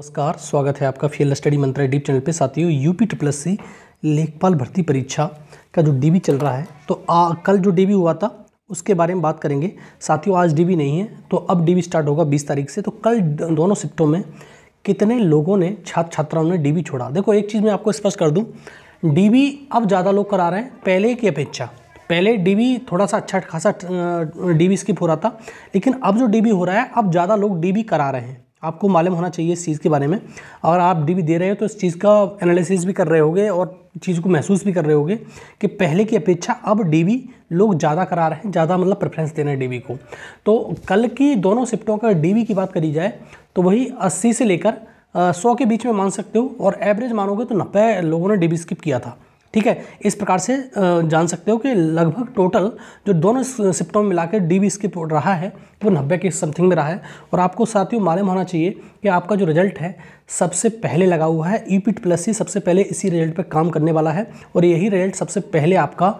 नमस्कार स्वागत है आपका field study mantra deep channel पे साथियों यूपी ट्रिपल सी लेखपाल भर्ती परीक्षा का जो डीबी चल रहा है तो आ, कल जो डीबी हुआ था उसके बारे में बात करेंगे साथियों आज डीबी नहीं है तो अब डीबी स्टार्ट होगा 20 तारीख से तो कल दोनों शिफ्टों में कितने लोगों ने छात्र छात्राओं ने डी छोड़ा देखो एक चीज़ मैं आपको स्पष्ट कर दूँ डी अब ज़्यादा लोग करा रहे हैं पहले की अपेक्षा पहले डीबी थोड़ा सा अच्छा खासा डीबी स्किप हो रहा था लेकिन अब जो डीबी हो रहा है अब ज़्यादा लोग डीबी करा रहे हैं आपको मालूम होना चाहिए इस चीज़ के बारे में अगर आप डी दे रहे हो तो इस चीज़ का एनालिसिस भी कर रहे होगे और चीज़ को महसूस भी कर रहे होगे कि पहले की अपेक्षा अब डी लोग ज़्यादा करा रहे हैं ज़्यादा मतलब प्रेफरेंस दे रहे हैं डी को तो कल की दोनों शिफ्टों का डी की बात करी जाए तो वही अस्सी से लेकर सौ के बीच में मान सकते हो और एवरेज मानोगे तो नब्बे लोगों ने डी स्किप किया था ठीक है इस प्रकार से जान सकते हो कि लगभग टोटल जो दोनों सिप्टों में मिला के डी बी स्किप रहा है वो नब्बे के समथिंग में रहा है और आपको साथियों मालूम होना चाहिए कि आपका जो रिजल्ट है सबसे पहले लगा हुआ है ई पी प्लस सी सबसे पहले इसी रिजल्ट पर काम करने वाला है और यही रिजल्ट सबसे पहले आपका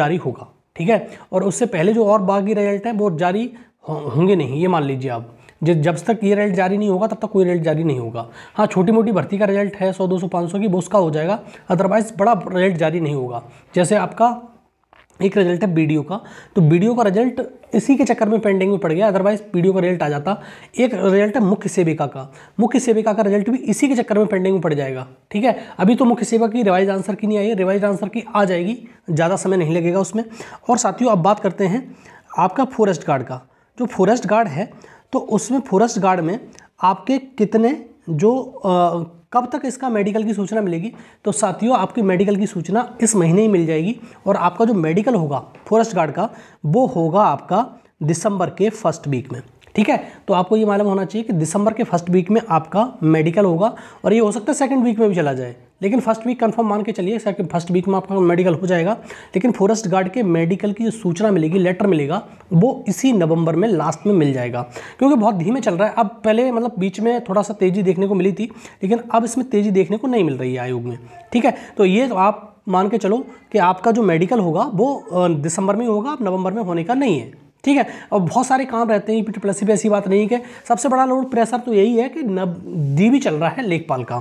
जारी होगा ठीक है और उससे पहले जो और बाकी रिजल्ट हैं वो जारी होंगे नहीं ये मान लीजिए आप जब तक ये रिजल्ट जारी नहीं होगा तब तक कोई रिजल्ट जारी नहीं होगा हाँ छोटी मोटी भर्ती का रिजल्ट है सौ दो सौ पाँच सौ की वो उसका हो जाएगा अदरवाइज़ बड़ा रिजल्ट जारी नहीं होगा जैसे आपका एक रिजल्ट है बी का तो बी का रिजल्ट इसी के चक्कर में पेंडिंग में पड़ गया अदरवाइज पी का रिजल्ट आ जाता एक रिजल्ट है मुख्य सेविका का मुख्य सेविका का रिजल्ट भी इसी के चक्कर में पेंडिंग में पड़ जाएगा ठीक है अभी तो मुख्य सेवा की रिवाइज आंसर की नहीं आई है रिवाइज आंसर की आ जाएगी ज़्यादा समय नहीं लगेगा उसमें और साथियों अब बात करते हैं आपका फॉरेस्ट गार्ड का जो फॉरेस्ट गार्ड है तो उसमें फॉरेस्ट गार्ड में आपके कितने जो आ, कब तक इसका मेडिकल की सूचना मिलेगी तो साथियों आपकी मेडिकल की सूचना इस महीने ही मिल जाएगी और आपका जो मेडिकल होगा फॉरेस्ट गार्ड का वो होगा आपका दिसंबर के फर्स्ट वीक में ठीक है तो आपको ये मालूम होना चाहिए कि दिसंबर के फर्स्ट वीक में आपका मेडिकल होगा और ये हो सकता है सेकेंड वीक में भी चला जाए लेकिन फर्स्ट वीक कंफर्म मान के चलिए सर कि फर्स्ट वीक में आपका मेडिकल हो जाएगा लेकिन फॉरेस्ट गार्ड के मेडिकल की जो सूचना मिलेगी लेटर मिलेगा वो इसी नवंबर में लास्ट में मिल जाएगा क्योंकि बहुत धीमे चल रहा है अब पहले मतलब बीच में थोड़ा सा तेज़ी देखने को मिली थी लेकिन अब इसमें तेज़ी देखने को नहीं मिल रही है आयोग में ठीक है तो ये तो आप मान के चलो कि आपका जो मेडिकल होगा वो दिसंबर में होगा अब नवंबर में होने का नहीं है ठीक है और बहुत सारे काम रहते हैं ट्रिपल एस ऐसी बात नहीं है सबसे बड़ा लोड प्रेशर तो यही है कि नब डी भी चल रहा है लेखपाल का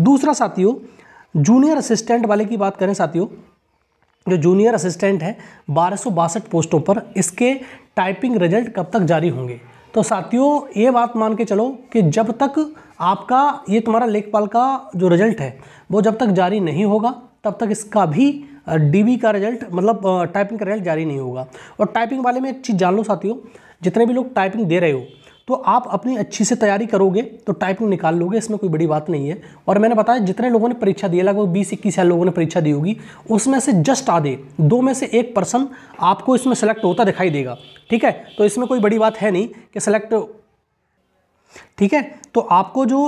दूसरा साथियों जूनियर असिस्टेंट वाले की बात करें साथियों जो जूनियर असिस्टेंट है बारह पोस्टों पर इसके टाइपिंग रिजल्ट कब तक जारी होंगे तो साथियों ये बात मान के चलो कि जब तक आपका ये तुम्हारा लेखपाल का जो रिजल्ट है वो जब तक जारी नहीं होगा तब तक इसका भी डीबी का रिजल्ट मतलब टाइपिंग का रिजल्ट जारी नहीं होगा और टाइपिंग वाले में एक चीज़ जान लो साथियों जितने भी लोग टाइपिंग दे रहे हो तो आप अपनी अच्छी से तैयारी करोगे तो टाइपिंग निकाल लोगे इसमें कोई बड़ी बात नहीं है और मैंने बताया जितने लोगों ने परीक्षा दी है लगभग बीस इक्कीस हज़ार लोगों ने परीक्षा दी होगी उसमें से जस्ट आधे दो में से एक पर्सन आपको इसमें सेलेक्ट होता दिखाई देगा ठीक है तो इसमें कोई बड़ी बात है नहीं कि सेलेक्ट ठीक है तो आपको जो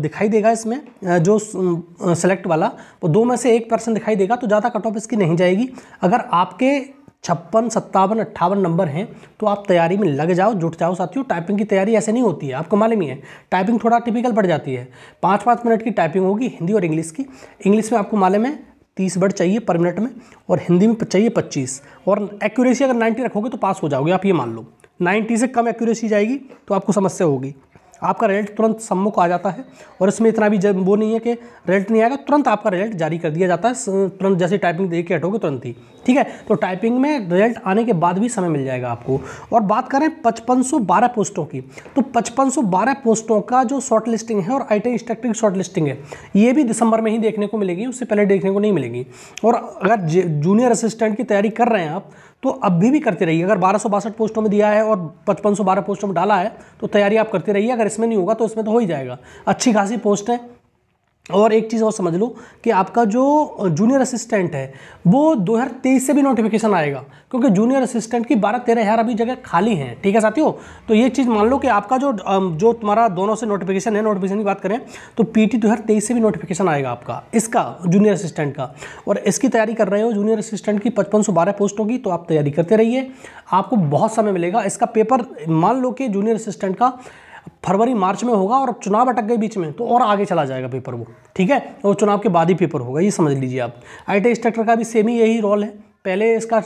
दिखाई देगा इसमें जो सेलेक्ट वाला वो दो में से एक पर्सन दिखाई देगा तो ज़्यादा कट ऑफ इसकी नहीं जाएगी अगर आपके छप्पन सत्तावन अट्ठावन नंबर हैं तो आप तैयारी में लग जाओ जुट जाओ साथियों टाइपिंग की तैयारी ऐसे नहीं होती है आपको मालूम ही है टाइपिंग थोड़ा टिपिकल पड़ जाती है पाँच पाँच मिनट की टाइपिंग होगी हिंदी और इंग्लिश की इंग्लिश में आपको मालूम है तीस वर्ड चाहिए पर मिनट में और हिंदी में चाहिए पच्चीस और एक्यूरेसी अगर नाइन्टी रखोगे तो पास हो जाओगे आप ये मान लो नाइन्टी से कम एक्यूरेसी जाएगी तो आपको समस्या होगी आपका रिजल्ट तुरंत सम्मुख आ जाता है और इसमें इतना भी जब वो नहीं है कि रिजल्ट नहीं आएगा तुरंत आपका रिजल्ट जारी कर दिया जाता है तुरंत जैसे टाइपिंग दे के हटोगे तुरंत ही ठीक है तो टाइपिंग में रिजल्ट आने के बाद भी समय मिल जाएगा आपको और बात करें पचपन पोस्टों की तो पचपन पोस्टों का जो शॉर्ट लिस्टिंग है और I T instructive shortlisting है ये भी दिसंबर में ही देखने को मिलेगी उससे पहले देखने को नहीं मिलेगी और अगर जूनियर असिस्टेंट की तैयारी कर रहे हैं आप तो अभी भी करते रहिए अगर बारह पोस्टों में दिया है और पचपन पोस्टों में डाला है तो तैयारी आप करते रहिए अगर इसमें नहीं होगा तो उसमें तो हो ही जाएगा अच्छी खासी पोस्ट है और एक चीज़ और समझ लो कि आपका जो जूनियर असिस्टेंट है वो 2023 से भी नोटिफिकेशन आएगा क्योंकि जूनियर असिस्टेंट की बारह तेरह हज़ार अभी जगह खाली हैं ठीक है साथियों तो ये चीज़ मान लो कि आपका जो जो तुम्हारा दोनों से नोटिफिकेशन है नोटिफिकेशन की बात करें तो पीटी 2023 से भी नोटिफिकेशन आएगा आपका इसका जूनियर असिस्टेंट का और इसकी तैयारी कर रहे हो जूनियर असिस्टेंट की पचपन सौ बारह पोस्ट होगी तो आप तैयारी करते रहिए आपको बहुत समय मिलेगा इसका पेपर मान लो कि जूनियर असिस्टेंट का फरवरी मार्च में होगा और चुनाव अटक गए बीच में तो और आगे चला जाएगा पेपर वो ठीक है और चुनाव के बाद ही पेपर होगा ये समझ लीजिए आप आई टी इंस्ट्रक्टर का भी सेम ही यही रोल है पहले इसका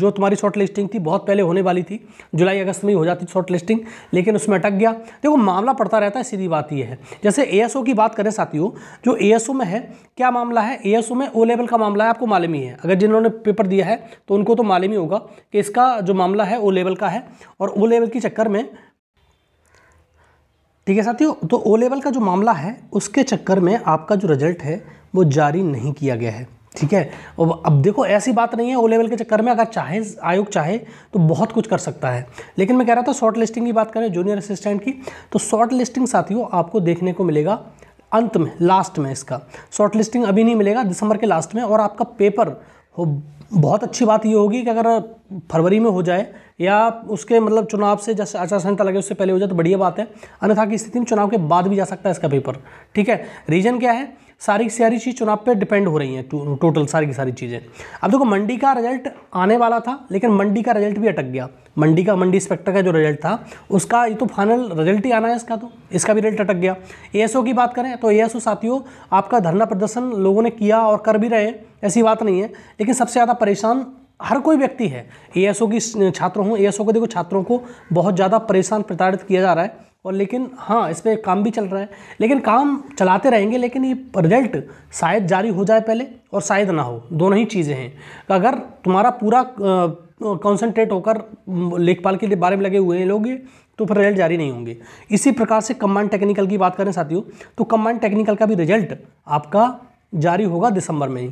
जो तुम्हारी शॉर्ट लिस्टिंग थी बहुत पहले होने वाली थी जुलाई अगस्त में ही हो जाती शॉर्ट लिस्टिंग लेकिन उसमें अटक गया देखो मामला पड़ता रहता है सीधी बात यह है जैसे एएसओ की बात करें साथियों जो एएसओ में है क्या मामला है एएसओ में ओ लेवल का मामला है आपको मालूम ही है अगर जिन्होंने पेपर दिया है तो उनको तो मालूम ही होगा कि इसका जो मामला है ओ लेवल का है और ओ लेवल के चक्कर में ठीक है साथियों तो ओ लेवल का जो मामला है उसके चक्कर में आपका जो रिजल्ट है वो जारी नहीं किया गया है ठीक है अब देखो ऐसी बात नहीं है ओ लेवल के चक्कर में अगर चाहे आयोग चाहे तो बहुत कुछ कर सकता है लेकिन मैं कह रहा था शॉर्ट लिस्टिंग की बात करें जूनियर असिस्टेंट की तो शॉर्ट लिस्टिंग साथियों आपको देखने को मिलेगा अंत में लास्ट में इसका शॉर्ट लिस्टिंग अभी नहीं मिलेगा दिसंबर के लास्ट में और आपका पेपर बहुत अच्छी बात ये होगी कि अगर फरवरी में हो जाए या उसके मतलब चुनाव से जैसे आचार संहिता लगे उससे पहले हो जाए तो बढ़िया बात है अन्यथा की स्थिति में चुनाव के बाद भी जा सकता है इसका पेपर ठीक है रीज़न क्या है सारी की सारी चीज़ चुनाव पर डिपेंड हो रही हैं टोटल सारी की सारी चीज़ें अब देखो मंडी का रिजल्ट आने वाला था लेकिन मंडी का रिजल्ट भी अटक गया मंडी का मंडी इंस्पेक्टर का जो रिजल्ट था उसका ये तो फाइनल रिजल्ट ही आना है इसका तो इसका भी रिजल्ट अटक गया ए की बात करें तो ए साथियों आपका धरना प्रदर्शन लोगों ने किया और कर भी रहे हैं ऐसी बात नहीं है लेकिन सबसे ज़्यादा परेशान हर कोई व्यक्ति है ए की छात्र हों ए को देखो छात्रों को बहुत ज़्यादा परेशान प्रताड़ित किया जा रहा है और लेकिन हाँ इस पर काम भी चल रहा है लेकिन काम चलाते रहेंगे लेकिन ये रिजल्ट शायद जारी हो जाए पहले और शायद ना हो दोनों ही चीज़ें हैं अगर तुम्हारा पूरा कंसंट्रेट होकर लेखपाल के बारे में लगे हुए हैं लोग तो फिर रिजल्ट जारी नहीं होंगे इसी प्रकार से कमांड टेक्निकल की बात करें साथियों तो कमांड टेक्निकल का भी रिजल्ट आपका जारी होगा दिसंबर में ही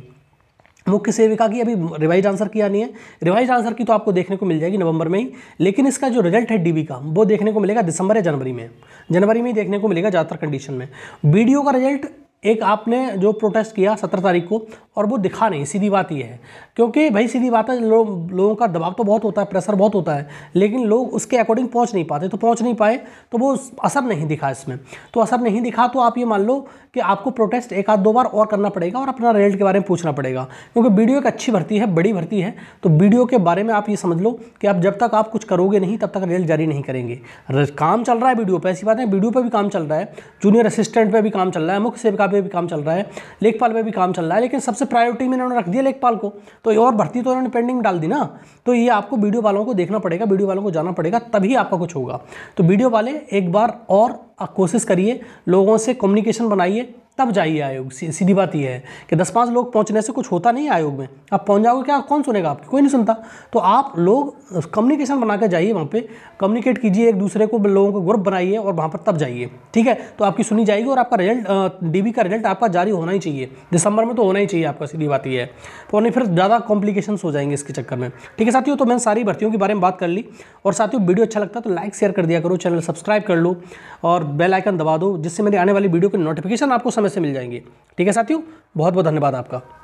मुख्य सेविका की अभी रिवाइज आंसर की आनी है रिवाइज आंसर की तो आपको देखने को मिल जाएगी नवंबर में ही लेकिन इसका जो रिजल्ट है डीबी का वो देखने को मिलेगा दिसंबर या जनवरी में जनवरी में ही देखने को मिलेगा ज़्यादातर कंडीशन में वीडियो का रिजल्ट एक आपने जो प्रोटेस्ट किया सत्रह तारीख को और वो दिखा नहीं सीधी बात ये है क्योंकि भाई सीधी बात है लो, लोगों का दबाव तो बहुत होता है प्रेशर बहुत होता है लेकिन लोग उसके अकॉर्डिंग पहुंच नहीं पाते तो पहुंच नहीं पाए तो वो असर नहीं दिखा इसमें तो असर नहीं दिखा तो आप ये मान लो कि आपको प्रोटेस्ट एक आध दो बार और करना पड़ेगा और अपना रिजल्ट के बारे में पूछना पड़ेगा क्योंकि वीडियो एक अच्छी भर्ती है बड़ी भर्ती है तो वीडियो के बारे में आप ये समझ लो कि आप जब तक आप कुछ करोगे नहीं तब तक रिजल्ट जारी नहीं करेंगे काम चल रहा है वीडियो पर ऐसी बात है वीडियो पर भी काम चल रहा है जूनियर असिस्टेंट पर भी काम चल रहा है मुख्य सेविका पे भी काम चल रहा है लेखपाल पे भी काम चल रहा है लेकिन सबसे प्रायोरिटी में इन्होंने रख दिया लेखपाल को तो ये और भर्ती तो इन्होंने पेंडिंग डाल दी ना तो ये आपको वीडियो वालों को देखना पड़ेगा वीडियो वालों को जाना पड़ेगा तभी आपका कुछ होगा तो वीडियो वाले एक बार और कोशिश करिए लोगों से कम्युनिकेशन बनाइए तब जाइए आयोग सीधी बात यह है कि दस पाँच लोग पहुंचने से कुछ होता नहीं आयोग में आप पहुंच जाओगे क्या कौन सुनेगा आपकी कोई नहीं सुनता तो आप लोग कम्युनिकेशन बना कर जाइए वहाँ पे कम्युनिकेट कीजिए एक दूसरे को लोगों को ग्रुप बनाइए और वहाँ पर तब जाइए ठीक है तो आपकी सुनी जाएगी और आपका रिजल्ट डी का रिजल्ट आपका जारी होना ही चाहिए दिसंबर में तो होना ही चाहिए आपका सीधी बात यह है तो नहीं फिर ज़्यादा कॉम्प्लिकेशन हो जाएंगे इसके चक्कर में ठीक है साथियों तो मैंने सारी भर्तियों के बारे में बात कर ली और साथियों वीडियो अच्छा लगता है तो लाइक शेयर कर दिया करो चैनल सब्सक्राइब कर लो और बेल आइकन दबा दो जिससे मेरी आने वाली वीडियो की नोटिफिकेशन आपको समय से मिल जाएंगे ठीक है साथियों बहुत बहुत धन्यवाद आपका